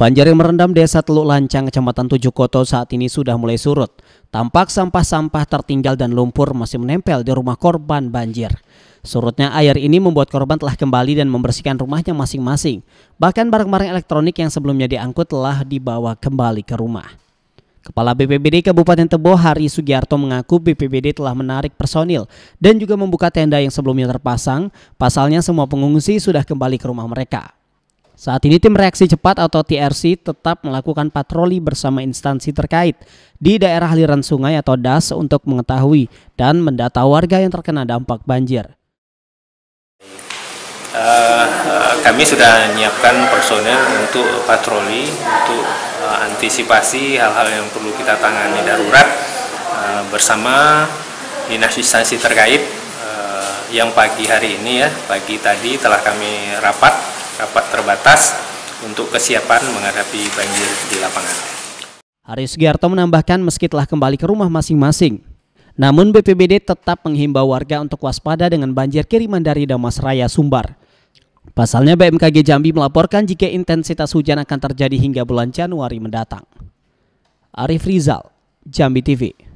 Banjir yang merendam desa Teluk Lancang, kecamatan Tujuh Koto saat ini sudah mulai surut. Tampak sampah-sampah tertinggal dan lumpur masih menempel di rumah korban banjir. Surutnya air ini membuat korban telah kembali dan membersihkan rumahnya masing-masing. Bahkan barang-barang elektronik yang sebelumnya diangkut telah dibawa kembali ke rumah. Kepala BPBD Kabupaten Tebo Hari Sugiarto mengaku BPBD telah menarik personil dan juga membuka tenda yang sebelumnya terpasang. Pasalnya semua pengungsi sudah kembali ke rumah mereka. Saat ini tim reaksi cepat atau TRC tetap melakukan patroli bersama instansi terkait di daerah aliran sungai atau DAS untuk mengetahui dan mendata warga yang terkena dampak banjir. Uh, kami sudah menyiapkan personel untuk patroli, untuk uh, antisipasi hal-hal yang perlu kita tangani darurat uh, bersama dinas instansi terkait uh, yang pagi hari ini ya, pagi tadi telah kami rapat rapat terbatas untuk kesiapan menghadapi banjir di lapangan. Haris Giarto menambahkan meski telah kembali ke rumah masing-masing, namun BPBD tetap menghimbau warga untuk waspada dengan banjir kiriman dari Damas Raya, Sumbar. Pasalnya BMKG Jambi melaporkan jika intensitas hujan akan terjadi hingga bulan Januari mendatang. Arif Rizal, Jambi TV.